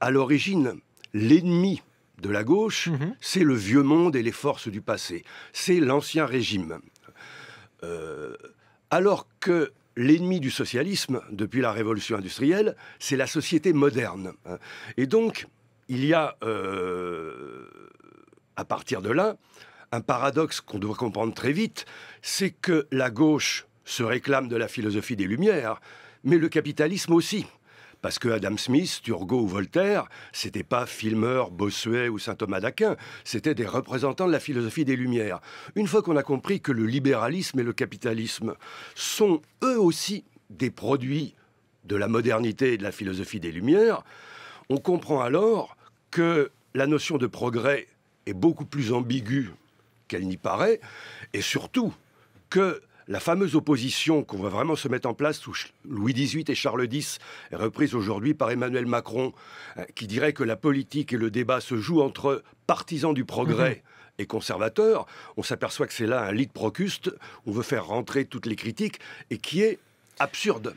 à l'origine, l'ennemi de la gauche, mhm. c'est le vieux monde et les forces du passé. C'est l'ancien régime. Euh, alors que l'ennemi du socialisme, depuis la révolution industrielle, c'est la société moderne. Et donc, il y a, euh, à partir de là, un paradoxe qu'on doit comprendre très vite, c'est que la gauche se réclame de la philosophie des Lumières, mais le capitalisme aussi. Parce que Adam Smith, Turgot ou Voltaire, c'était pas Filmer, Bossuet ou saint Thomas d'Aquin, c'était des représentants de la philosophie des Lumières. Une fois qu'on a compris que le libéralisme et le capitalisme sont eux aussi des produits de la modernité et de la philosophie des Lumières, on comprend alors que la notion de progrès est beaucoup plus ambiguë qu'elle n'y paraît, et surtout que la fameuse opposition qu'on va vraiment se mettre en place sous Louis XVIII et Charles X, reprise aujourd'hui par Emmanuel Macron, euh, qui dirait que la politique et le débat se jouent entre partisans du progrès. Mhm. et conservateurs, on s'aperçoit que c'est là un lit de Procuste, on veut faire rentrer toutes les critiques, et qui est absurde.